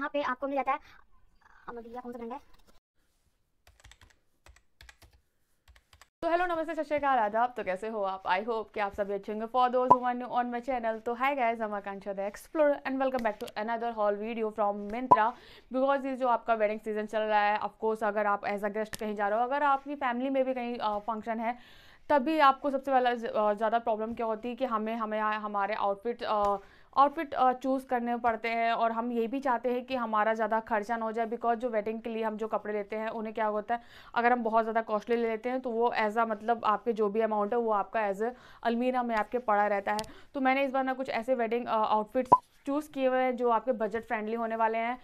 यहाँ पे आपको मिल जाता है अमरिया कौन सा ब्रांड है तो हेलो नमस्ते सत श्रीकाल आदाब तो कैसे हो आप आई होप कि आप सभी अच्छे होंगे for those one new on my channel तो हाय गाइज हम Akanksha the explore and welcome back to another haul video from Myntra because ये जो आपका वेडिंग सीजन चल रहा है ऑफकोर्स अगर आप एज अ गेस्ट कहीं जा रहे हो अगर आपकी फैमिली में भी कहीं फंक्शन uh, है तभी आपको सबसे पहला ज़्यादा प्रॉब्लम क्या होती है कि हमें हमें हमारे आउटफिट uh, आउटफिट चूज़ करने पड़ते हैं और हम ये भी चाहते हैं कि हमारा ज़्यादा खर्चा ना हो जाए बिकॉज जो वेडिंग के लिए हम जो कपड़े लेते हैं उन्हें क्या होता है अगर हम बहुत ज़्यादा कॉस्टली ले लेते हैं तो वो एज आ मतलब आपके जो भी अमाउंट है वो आपका एज ए अलमीरा में आपके पड़ा रहता है तो मैंने इस बार ना कुछ ऐसे वेडिंग आउटफिट्स चूज़ किए हुए हैं जो आपके बजट फ्रेंडली होने वाले हैं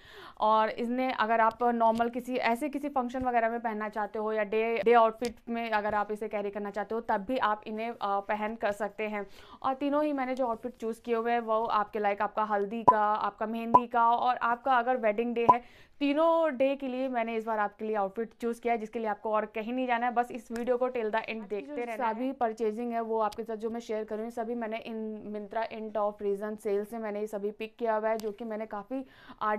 और इसने अगर आप नॉर्मल किसी ऐसे किसी फंक्शन वगैरह में पहनना चाहते हो या डे डे आउटफिट में अगर आप इसे कैरी करना चाहते हो तब भी आप इन्हें पहन कर सकते हैं और तीनों ही मैंने जो आउटफिट चूज़ किए हुए हैं वो आपके लाइक आपका हल्दी का आपका मेहंदी का और आपका अगर वेडिंग डे है तीनों डे के लिए मैंने इस बार आपके लिए आउटफिट चूज़ किया है जिसके लिए आपको और कहीं नहीं जाना है बस इस वीडियो को टेल द एंड देखते रहना सभी परचेजिंग है वो आपके साथ जो मैं शेयर करूँगी सभी मैंने इन मिंत्रा इन टॉप रीजन सेल से मैंने ये सभी पिक किया हुआ है जो कि मैंने काफ़ी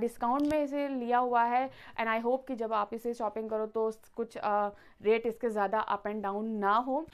डिस्काउंट में इसे लिया हुआ है एंड आई होप कि जब आप इसे शॉपिंग करो तो कुछ आ, रेट इसके ज़्यादा अप एंड डाउन ना हो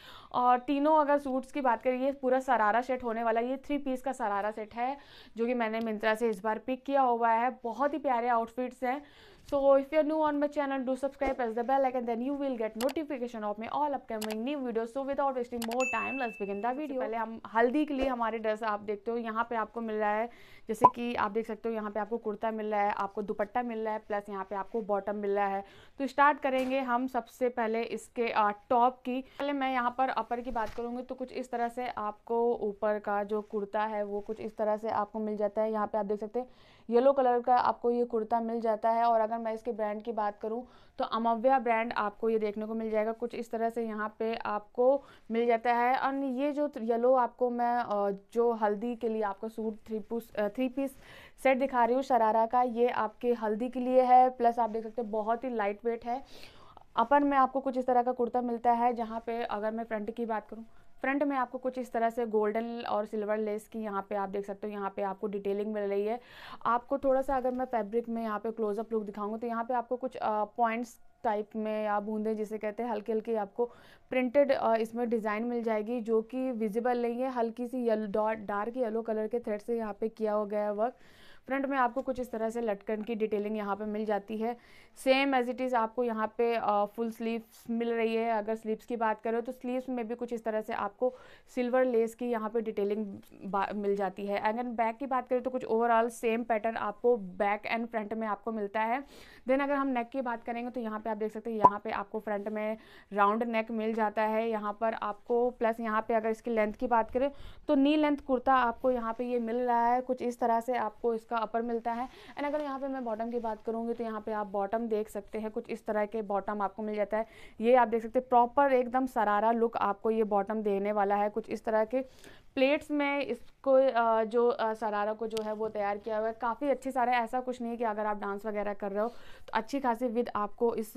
और तीनों अगर सूट्स की बात करें ये पूरा सरारा सेट होने वाला ये थ्री पीस का सरारा सेट है जो कि मैंने मिंत्रा से इस बार पिक किया हुआ है बहुत ही प्यारे आउटफिट्स हैं so if you're new on my channel do subscribe press the bell icon then you will get notification of my all upcoming new videos so without wasting more time let's begin the video पहले हम हल्दी के लिए हमारे dress आप देखते हो यहाँ पे आपको मिल रहा है जैसे कि आप देख सकते हो यहाँ पे आपको कुर्ता मिल रहा है आपको दुपट्टा मिल रहा है प्लस यहाँ पे आपको बॉटम मिल रहा है तो स्टार्ट करेंगे हम सबसे पहले इसके टॉप की पहले मैं यहाँ पर अपर की बात करूँगी तो कुछ इस तरह से आपको ऊपर का जो कुर्ता है वो कुछ इस तरह से आपको मिल जाता है यहाँ पर आप देख सकते हैं येलो कलर का आपको ये कुर्ता मिल जाता है और अगर मैं इसके ब्रांड की बात करूँ तो अमव्या ब्रांड आपको ये देखने को मिल जाएगा कुछ इस तरह से यहाँ पे आपको मिल जाता है और ये जो येलो आपको मैं जो हल्दी के लिए आपको suit three piece three piece set दिखा रही हूँ शरारा का ये आपके हल्दी के लिए है प्लस आप देख सकते हो बहुत ही लाइट वेट है अपर में आपको कुछ इस तरह का कुर्ता मिलता है जहाँ पे अगर मैं फ्रंट की बात करूँ फ्रंट में आपको कुछ इस तरह से गोल्डन और सिल्वर लेस की यहाँ पे आप देख सकते हो यहाँ पे आपको डिटेलिंग मिल रही है आपको थोड़ा सा अगर मैं फैब्रिक में यहाँ पे क्लोजअप लुक दिखाऊंगा तो यहाँ पे आपको कुछ पॉइंट्स टाइप में या बूंदे जिसे कहते हैं हल्की हल्की आपको प्रिंटेड इसमें डिज़ाइन मिल जाएगी जो कि विजिबल नहीं है हल्की सी yellow dot dark yellow colour के थ्रेड से यहाँ पे किया हो गया है वर्क फ्रंट में आपको कुछ इस तरह से लटकन की डिटेलिंग यहाँ पे मिल जाती है सेम एज इट इज़ आपको यहाँ पे फुल स्लीव्स मिल रही है अगर स्लीव्स की बात करें तो स्लीव्स में भी कुछ इस तरह से आपको सिल्वर लेस की यहाँ पे डिटेलिंग मिल जाती है अगर बैक की बात करें तो कुछ ओवरऑल सेम पैटर्न आपको बैक एंड फ्रंट में आपको मिलता है देन अगर हम नेक की बात करेंगे तो यहाँ पर आप देख सकते हैं यहाँ पर आपको फ्रंट में राउंड नेक मिल जाता है यहाँ पर आपको प्लस यहाँ पर अगर इसकी लेंथ की बात करें तो नी लेंथ कुर्ता आपको यहाँ पर ये मिल रहा है कुछ इस तरह से आपको इसका आपका अपर मिलता है एंड अगर यहाँ पे मैं बॉटम की बात करूँगी तो यहाँ पे आप बॉटम देख सकते हैं कुछ इस तरह के बॉटम आपको मिल जाता है ये आप देख सकते हैं प्रॉपर एकदम सरारा लुक आपको ये बॉटम देने वाला है कुछ इस तरह के प्लेट्स में इस को जो सरारा को जो है वो तैयार किया हुआ है काफ़ी अच्छे सारे ऐसा कुछ नहीं है कि अगर आप डांस वगैरह कर रहे हो तो अच्छी खासी विद आपको इस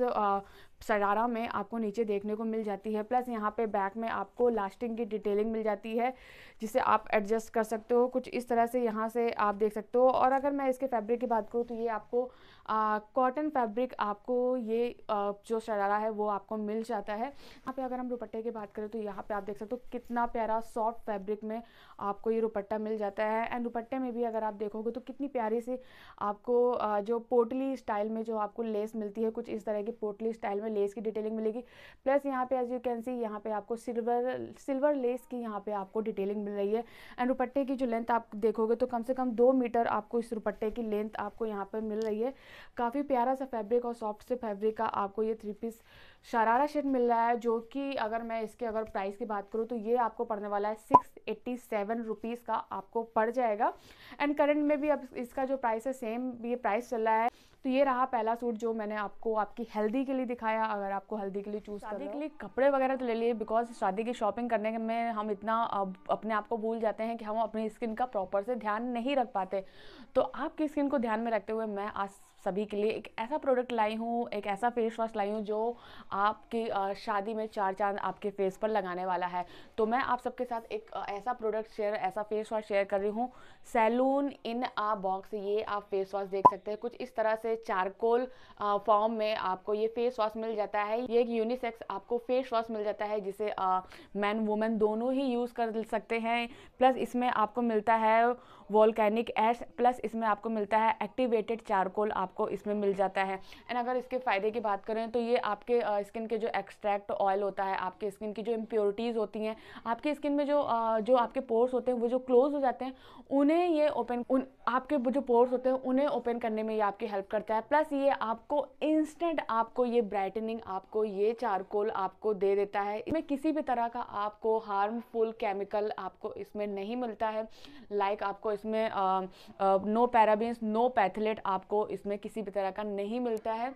सरारा में आपको नीचे देखने को मिल जाती है प्लस यहाँ पे बैक में आपको लास्टिंग की डिटेलिंग मिल जाती है जिसे आप एडजस्ट कर सकते हो कुछ इस तरह से यहाँ से आप देख सकते हो और अगर मैं इसके फैब्रिक की बात करूँ तो ये आपको कॉटन फैब्रिक आपको ये आ, जो शरारा है वो आपको मिल जाता है यहाँ पे अगर हम दुपट्टे की बात करें तो यहाँ पे आप देख सकते हो कितना प्यारा सॉफ्ट फैब्रिक में आपको ये दुपट्टा मिल जाता है एंड दुपट्टे में भी अगर आप देखोगे तो कितनी प्यारी सी आपको जो पोटली स्टाइल में जो आपको लेस मिलती है कुछ इस तरह की पोटली स्टाइल में लेस की डिटेलिंग मिलेगी प्लस यहाँ पे एज यू कैन सी यहाँ पे आपको सिल्वर सिल्वर लेस की यहाँ पे आपको डिटेलिंग मिल रही है एंड दुपट्टे की जो लेंथ आप देखोगे तो कम से कम दो मीटर आपको इस दुपट्टे की लेंथ आपको यहाँ पर मिल रही है काफ़ी प्यारा सा फैब्रिक और सॉफ्ट से फैब्रिक का आपको ये थ्री पीस शरारा शेड मिल रहा है जो कि अगर मैं इसके अगर प्राइस की बात करूँ तो ये आपको पड़ने वाला है सिक्स एट्टी सेवन रुपीज़ का आपको पड़ जाएगा एंड करंट में भी अब इसका जो प्राइस है सेम ये प्राइस चल रहा है तो ये रहा पहला सूट जो मैंने आपको आपकी हेल्दी के लिए दिखाया अगर आपको हेल्दी के लिए चूज शादी के लिए कपड़े वगैरह तो ले लिए बिकॉज शादी की शॉपिंग करने में हम इतना अपने आप को भूल जाते हैं कि हम अपनी स्किन का प्रॉपर से ध्यान नहीं रख पाते तो आपकी स्किन को ध्यान में रखते हुए मैं आज सभी के लिए एक ऐसा प्रोडक्ट लाई हूँ एक ऐसा फेस वॉश लाई हूँ जो आपकी शादी में चार चांद आपके फेस पर लगाने वाला है तो मैं आप सबके साथ एक ऐसा प्रोडक्ट शेयर ऐसा फेस वॉश शेयर कर रही हूँ सैलून इन आ बॉक्स ये आप फेस वॉश देख सकते हैं कुछ इस तरह से चारकोल फॉर्म में आपको ये फेस वॉश मिल जाता है ये एक यूनिसेक्स आपको फेस वॉश मिल जाता है जिसे मैन वुमेन दोनों ही यूज़ कर सकते हैं प्लस इसमें आपको मिलता है वॉलकैनिक एस प्लस इसमें आपको मिलता है एक्टिवेटेड चारकोल आपको इसमें मिल जाता है एंड अगर इसके फ़ायदे की बात करें तो ये आपके स्किन के जो एक्सट्रैक्ट ऑयल होता है आपके स्किन की जो इम्प्योरिटीज़ होती हैं आपकी स्किन में जो जो आपके पोर्स होते हैं वो जो क्लोज हो जाते हैं उन्हें ये ओपन उन आपके जो पोर्स होते हैं उन्हें ओपन करने में ये आपकी हेल्प करता है प्लस ये आपको इंस्टेंट आपको ये ब्राइटनिंग आपको ये चारकोल आपको दे देता है इसमें किसी भी तरह का आपको हार्मफुल केमिकल आपको इसमें नहीं मिलता है लाइक like आपको इसमें आ, आ, नो पैराबींस नो पैथलेट आपको इसमें किसी भी तरह का नहीं मिलता है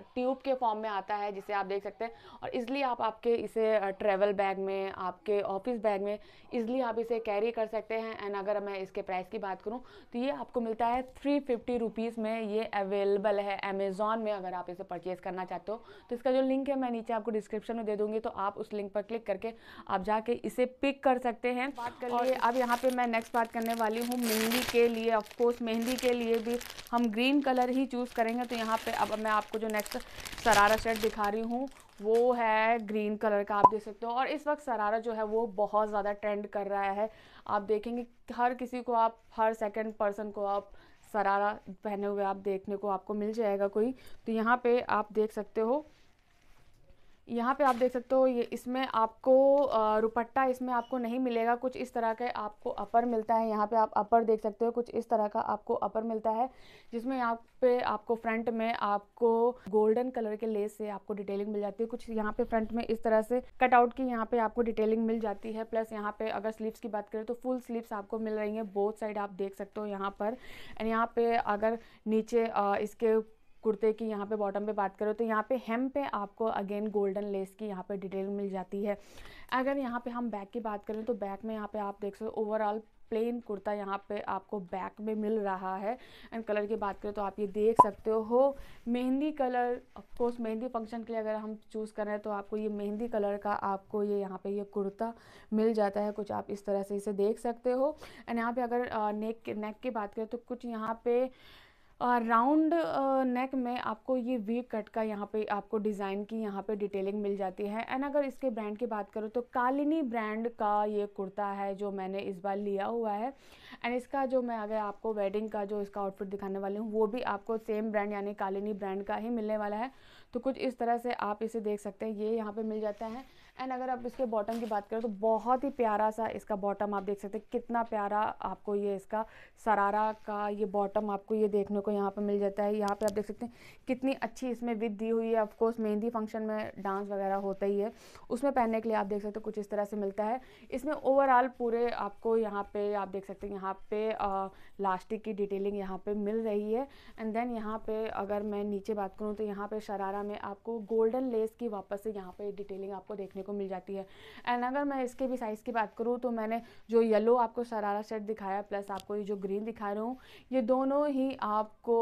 ट्यूब के फॉर्म में आता है जिसे आप देख सकते हैं और इसलिए आप आपके इसे ट्रेवल बैग में आपके ऑफिस बैग में इसलिए आप इसे कैरी कर सकते हैं एंड अगर मैं इसके प्राइस की बात करूं तो ये आपको मिलता है थ्री फिफ्टी रुपीज़ में ये अवेलेबल है अमेज़ॉन में अगर आप इसे परचेज़ करना चाहते हो तो इसका जो लिंक है मैं नीचे आपको डिस्क्रिप्शन में दे दूँगी तो आप उस लिंक पर क्लिक करके आप जाके इसे पिक कर सकते हैं बात कर और अब यहाँ पर मैं नेक्स्ट बात करने वाली हूँ मेहंदी के लिए ऑफकोर्स मेहंदी के लिए भी हम ग्रीन कलर ही चूज़ करेंगे तो यहाँ पर अब मैं आपको जो नेक्स्ट नेक्स्ट सरारा सेट दिखा रही हूँ वो है ग्रीन कलर का आप देख सकते हो और इस वक्त सरारा जो है वो बहुत ज़्यादा ट्रेंड कर रहा है आप देखेंगे हर किसी को आप हर सेकंड पर्सन को आप सरारा पहने हुए आप देखने को आपको मिल जाएगा कोई तो यहाँ पे आप देख सकते हो यहाँ पे आप देख सकते हो ये इसमें आपको रुपट्टा इसमें आपको नहीं मिलेगा कुछ इस तरह के आपको अपर मिलता है यहाँ पे आप अपर देख सकते हो कुछ इस तरह का आपको अपर मिलता है जिसमें यहाँ पे आपको फ्रंट में आपको गोल्डन कलर के लेस से आपको डिटेलिंग मिल जाती है कुछ यहाँ पे फ्रंट में इस तरह से कटआउट की यहाँ पे आपको डिटेलिंग मिल जाती है प्लस यहाँ पे अगर स्लीव्स की बात करें तो फुल स्लीव्स आपको मिल रही है बोथ साइड आप देख सकते हो यहाँ पर एंड यहाँ पे अगर नीचे इसके कुर्ते की यहाँ पे बॉटम पे बात करो तो यहाँ पे हेम पे आपको अगेन गोल्डन लेस की यहाँ पे डिटेल मिल जाती है अगर यहाँ पे हम बैक की बात करें तो बैक में यहाँ पे आप देख सकते हो ओवरऑल प्लेन कुर्ता यहाँ पे आपको बैक में मिल रहा है एंड कलर की बात करें तो आप ये देख सकते हो mehndi colour of course mehndi function के लिए अगर हम चूज़ करें तो आपको ये मेहंदी कलर का आपको ये यहाँ पे ये कुर्ता मिल जाता है कुछ आप इस तरह से इसे देख सकते हो एंड यहाँ पे अगर नेक नेक की बात करें तो कुछ यहाँ पे राउंड नेक में आपको ये वी कट का यहाँ पे आपको डिज़ाइन की यहाँ पे डिटेलिंग मिल जाती है एंड अगर इसके ब्रांड की बात करूँ तो कालिनी ब्रांड का ये कुर्ता है जो मैंने इस बार लिया हुआ है एंड इसका जो मैं अगर आपको वेडिंग का जो इसका आउटफिट दिखाने वाली हूँ वो भी आपको सेम ब्रांड यानी कालिनी ब्रांड का ही मिलने वाला है तो कुछ इस तरह से आप इसे देख सकते हैं ये यहाँ पे मिल जाता है एंड अगर आप इसके बॉटम की बात करें तो बहुत ही प्यारा सा इसका बॉटम आप देख सकते हैं कितना प्यारा आपको ये इसका सरारा का ये बॉटम आपको ये देखने को यहाँ पर मिल जाता है यहाँ पर आप देख सकते हैं कितनी अच्छी इसमें विद दी हुई है ऑफकोर्स मेहंदी फंक्शन में डांस वगैरह होता ही है उसमें पहनने के लिए आप देख सकते हैं कुछ इस तरह से मिलता है इसमें ओवरऑल पूरे आपको यहाँ पर आप देख सकते हैं यहाँ पर लास्टिक की डिटेलिंग यहाँ पर मिल रही है एंड देन यहाँ पर अगर मैं नीचे बात करूँ तो यहाँ पर शरारा में आपको गोल्डन लेस की वापस से यहाँ पर डिटेलिंग आपको देखने को मिल जाती है एंड अगर मैं इसके भी साइज़ की बात करूँ तो मैंने जो येलो आपको सरारा सेट दिखाया प्लस आपको ये जो ग्रीन दिखा रहा हूँ ये दोनों ही आपको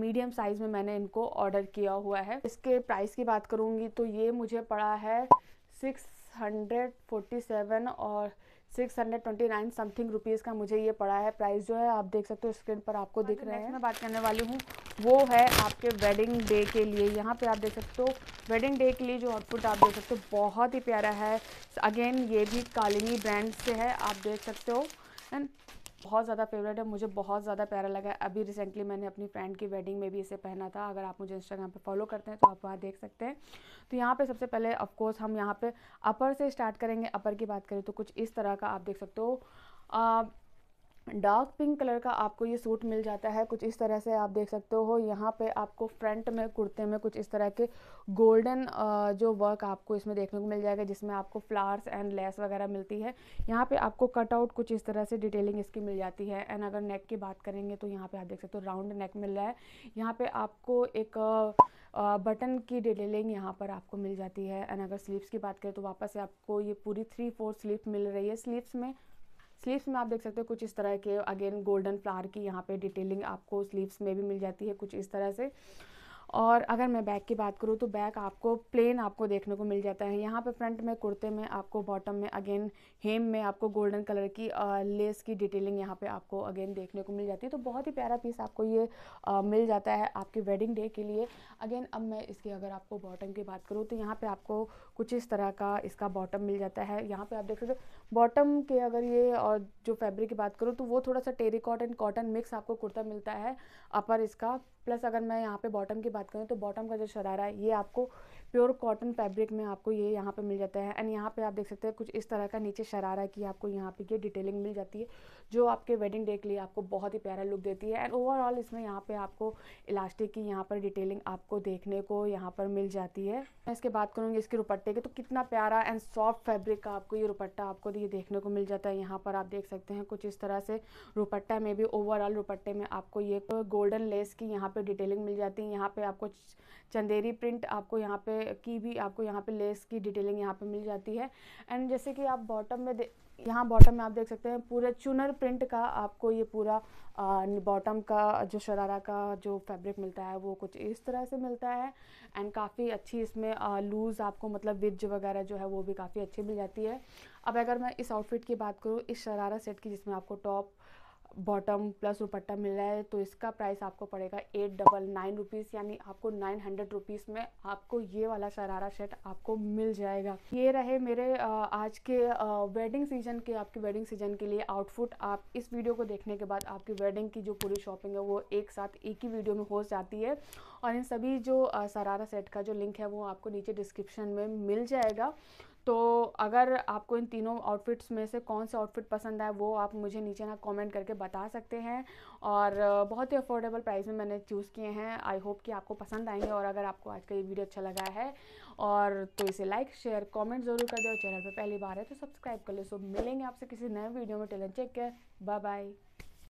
मीडियम साइज़ में मैंने इनको ऑर्डर किया हुआ है इसके प्राइस की बात करूँगी तो ये मुझे पड़ा है सिक्स हंड्रेड फोर्टी सेवन और six hundred twenty nine something rupees का मुझे ये पड़ा है प्राइस जो है आप देख सकते हो स्क्रीन पर आपको हाँ, दिख तो रहा है मैं बात करने वाली हूँ वो है आपके वेडिंग डे के लिए यहाँ पे आप देख सकते हो वेडिंग डे के लिए जो आउटपुट आप देख सकते हो बहुत ही प्यारा है अगेन ये भी कालिनी ब्रांड से है आप देख सकते हो एंड बहुत ज़्यादा फेवरेट है मुझे बहुत ज़्यादा प्यारा लगा है अभी रिसेंटली मैंने अपनी फ्रेंड की वेडिंग में भी इसे पहना था अगर आप मुझे इंस्टाग्राम पे फॉलो करते हैं तो आप वहाँ देख सकते हैं तो यहाँ पे सबसे पहले ऑफकोर्स हम यहाँ पे अपर से स्टार्ट करेंगे अपर की बात करें तो कुछ इस तरह का आप देख सकते हो डार्क पिंक कलर का आपको ये सूट मिल जाता है कुछ इस तरह से आप देख सकते हो यहाँ पे आपको फ्रंट में कुर्ते में कुछ इस तरह के गोल्डन जो वर्क आपको इसमें देखने को मिल जाएगा जिसमें आपको फ्लावर्स एंड लेस वगैरह मिलती है यहाँ पे आपको कटआउट कुछ इस तरह से डिटेलिंग इसकी मिल जाती है एंड अगर नेक की बात करेंगे तो यहाँ पर आप देख सकते हो राउंड नेक मिल रहा है यहाँ पर आपको एक बटन की डिटेलिंग यहाँ पर आपको मिल जाती है एंड अगर स्लीव्स की बात करें तो वापस से आपको ये पूरी थ्री फोर स्लीव मिल रही है स्लीव्स में स्लीव्स में आप देख सकते हो कुछ इस तरह के अगेन गोल्डन फ्लावर की यहाँ पे डिटेलिंग आपको स्लीव्स में भी मिल जाती है कुछ इस तरह से और अगर मैं बैक की बात करूँ तो बैक आपको प्लेन आपको देखने को मिल जाता है यहाँ पे फ्रंट में कुर्ते में आपको बॉटम में अगेन हेम में आपको गोल्डन कलर की लेस की डिटेलिंग यहाँ पे आपको अगेन देखने को मिल जाती है तो बहुत ही प्यारा पीस आपको ये आ, मिल जाता है आपके वेडिंग डे के लिए अगेन अब मैं इसकी अगर आपको बॉटम की बात करूँ तो यहाँ पर आपको कुछ इस तरह का इसका बॉटम मिल जाता है यहाँ पर आप देख सकते बॉटम के अगर ये और जो फैब्रिक की बात करूँ तो वो थोड़ा सा टेरी एंड कॉटन मिक्स आपको कुर्ता मिलता है अपर इसका प्लस अगर मैं यहाँ पे बॉटम की बात करूँ तो बॉटम का जो शरारा है ये आपको प्योर कॉटन फैब्रिक में आपको ये यहाँ पे मिल जाता है एंड यहाँ पे आप देख सकते हैं कुछ इस तरह का नीचे शरारा की आपको यहाँ पे ये डिटेलिंग मिल जाती है जो आपके वेडिंग डे के लिए आपको बहुत ही प्यारा लुक देती है एंड ओवरऑल इसमें यहाँ पे आपको इलास्टिक की यहाँ पर डिटेलिंग आपको देखने को यहाँ पर मिल जाती है मैं इसके बात करूँगी इसके रुपट्टे की तो कितना प्यारा एंड सॉफ्ट फैब्रिक का आपको ये रुपट्टा आपको ये देखने को मिल जाता है यहाँ पर आप देख सकते हैं कुछ इस तरह से रुपट्टा में भी ओवरऑल रुपट्टे में आपको ये गोल्डन लेस की यहाँ पर डिटेलिंग मिल जाती है यहाँ पर आपको चंदेरी प्रिंट आपको यहाँ पे की भी आपको यहाँ पे लेस की डिटेलिंग यहाँ पे मिल जाती है एंड जैसे कि आप बॉटम में यहाँ बॉटम में आप देख सकते हैं पूरे चुनर प्रिंट का आपको ये पूरा बॉटम का जो शरारा का जो फैब्रिक मिलता है वो कुछ इस तरह से मिलता है एंड काफ़ी अच्छी इसमें लूज़ आपको मतलब विज वगैरह जो है वो भी काफ़ी अच्छी मिल जाती है अब अगर मैं इस आउटफिट की बात करूँ इस शरारा सेट की जिसमें आपको टॉप बॉटम प्लस दुपट्टा मिल रहा है तो इसका प्राइस आपको पड़ेगा एट डबल नाइन रुपीज़ यानी आपको नाइन हंड्रेड रुपीज़ में आपको ये वाला शरारा सेट आपको मिल जाएगा ये रहे मेरे आज के वेडिंग सीजन के आपके वेडिंग सीजन के लिए आउटफुट आप इस वीडियो को देखने के बाद आपकी वेडिंग की जो पूरी शॉपिंग है वो एक साथ एक ही वीडियो में हो जाती है और इन सभी जो शरारा सेट का जो लिंक है वो आपको नीचे डिस्क्रिप्शन में मिल जाएगा तो अगर आपको इन तीनों आउटफिट्स में से कौन सा आउटफिट पसंद आए वो आप मुझे नीचे ना कमेंट करके बता सकते हैं और बहुत ही अफोर्डेबल प्राइस में मैंने चूज़ किए हैं आई होप कि आपको पसंद आएंगे और अगर आपको आज का ये वीडियो अच्छा लगा है और तो इसे लाइक शेयर कमेंट ज़रूर कर दो चैनल पर पहली बार है तो सब्सक्राइब कर लो सो मिलेंगे आपसे किसी नए वीडियो में टेलर चेक कर बाय बाय